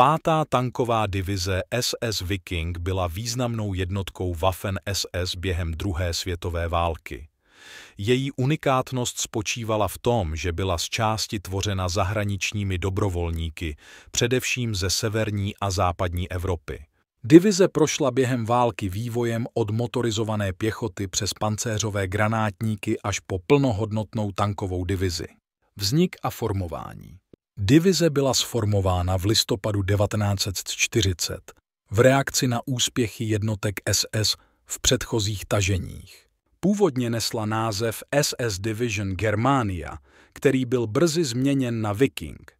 Pátá tanková divize SS Viking byla významnou jednotkou Waffen SS během druhé světové války. Její unikátnost spočívala v tom, že byla z části tvořena zahraničními dobrovolníky, především ze severní a západní Evropy. Divize prošla během války vývojem od motorizované pěchoty přes pancéřové granátníky až po plnohodnotnou tankovou divizi. Vznik a formování Divize byla sformována v listopadu 1940 v reakci na úspěchy jednotek SS v předchozích taženích. Původně nesla název SS Division Germania, který byl brzy změněn na Viking.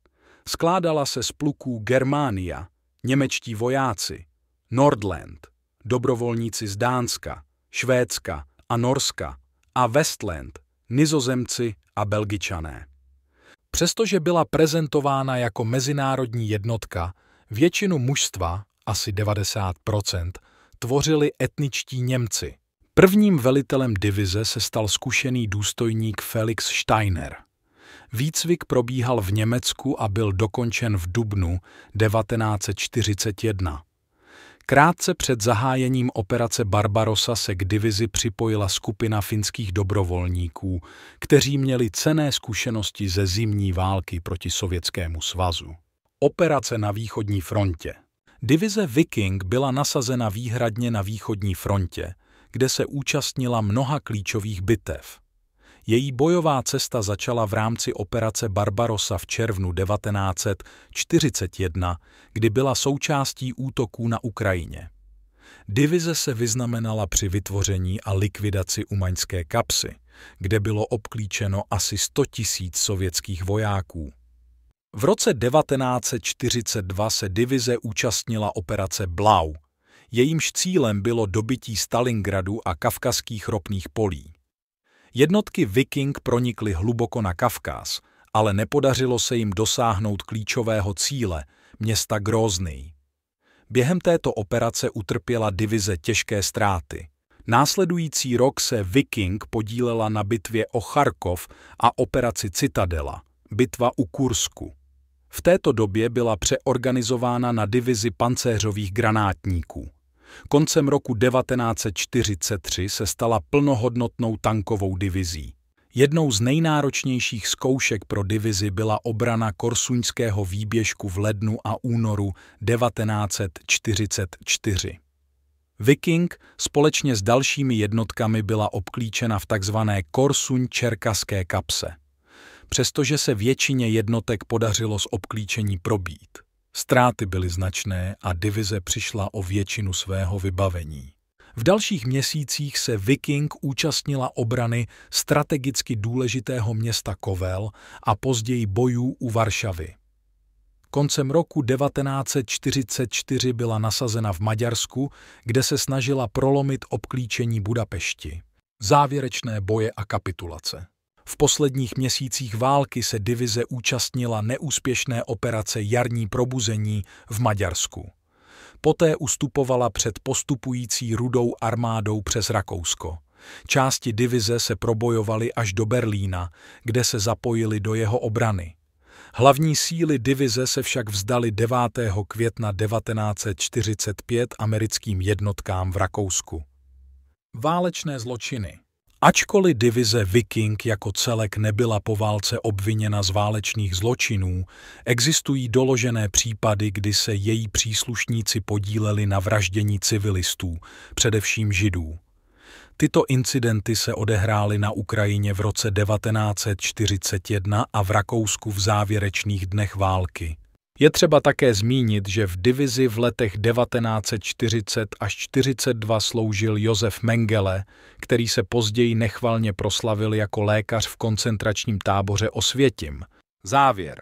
Skládala se z pluků Germania, němečtí vojáci, Nordland, dobrovolníci z Dánska, Švédska a Norska a Westland, nizozemci a belgičané. Přestože byla prezentována jako mezinárodní jednotka, většinu mužstva, asi 90%, tvořili etničtí Němci. Prvním velitelem divize se stal zkušený důstojník Felix Steiner. Výcvik probíhal v Německu a byl dokončen v dubnu 1941. Krátce před zahájením operace Barbarossa se k divizi připojila skupina finských dobrovolníků, kteří měli cené zkušenosti ze zimní války proti Sovětskému svazu. Operace na východní frontě Divize Viking byla nasazena výhradně na východní frontě, kde se účastnila mnoha klíčových bitev. Její bojová cesta začala v rámci operace Barbarossa v červnu 1941, kdy byla součástí útoků na Ukrajině. Divize se vyznamenala při vytvoření a likvidaci umaňské kapsy, kde bylo obklíčeno asi 100 000 sovětských vojáků. V roce 1942 se divize účastnila operace Blau, jejímž cílem bylo dobytí Stalingradu a kavkazských ropných polí. Jednotky Viking pronikly hluboko na Kavkáz, ale nepodařilo se jim dosáhnout klíčového cíle, města Grozny. Během této operace utrpěla divize těžké ztráty. Následující rok se Viking podílela na bitvě o Charkov a operaci Citadela, bitva u Kursku. V této době byla přeorganizována na divizi pancéřových granátníků. Koncem roku 1943 se stala plnohodnotnou tankovou divizí. Jednou z nejnáročnějších zkoušek pro divizi byla obrana korsuňského výběžku v lednu a únoru 1944. Viking společně s dalšími jednotkami byla obklíčena v tzv. Korsuň-Čerkaské kapse. Přestože se většině jednotek podařilo z obklíčení probít. Ztráty byly značné a divize přišla o většinu svého vybavení. V dalších měsících se Viking účastnila obrany strategicky důležitého města Kovel a později bojů u Varšavy. Koncem roku 1944 byla nasazena v Maďarsku, kde se snažila prolomit obklíčení Budapešti. Závěrečné boje a kapitulace. V posledních měsících války se divize účastnila neúspěšné operace Jarní probuzení v Maďarsku. Poté ustupovala před postupující rudou armádou přes Rakousko. Části divize se probojovaly až do Berlína, kde se zapojili do jeho obrany. Hlavní síly divize se však vzdali 9. května 1945 americkým jednotkám v Rakousku. Válečné zločiny Ačkoliv divize Viking jako celek nebyla po válce obviněna z válečných zločinů, existují doložené případy, kdy se její příslušníci podíleli na vraždění civilistů, především židů. Tyto incidenty se odehrály na Ukrajině v roce 1941 a v Rakousku v závěrečných dnech války. Je třeba také zmínit, že v divizi v letech 1940 až 42 sloužil Josef Mengele, který se později nechvalně proslavil jako lékař v koncentračním táboře Osvětim. Závěr.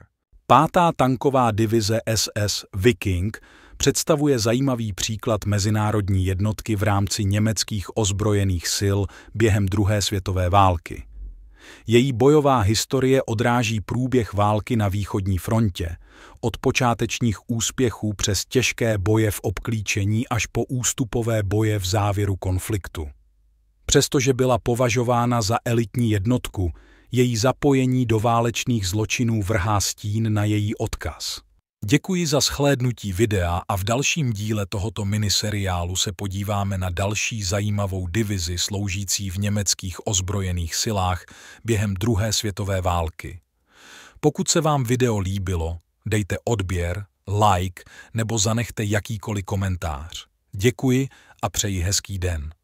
Pátá tanková divize SS Viking představuje zajímavý příklad mezinárodní jednotky v rámci německých ozbrojených sil během druhé světové války. Její bojová historie odráží průběh války na východní frontě, od počátečních úspěchů přes těžké boje v obklíčení až po ústupové boje v závěru konfliktu. Přestože byla považována za elitní jednotku, její zapojení do válečných zločinů vrhá stín na její odkaz. Děkuji za shlédnutí videa a v dalším díle tohoto miniseriálu se podíváme na další zajímavou divizi sloužící v německých ozbrojených silách během druhé světové války. Pokud se vám video líbilo, dejte odběr, like nebo zanechte jakýkoliv komentář. Děkuji a přeji hezký den.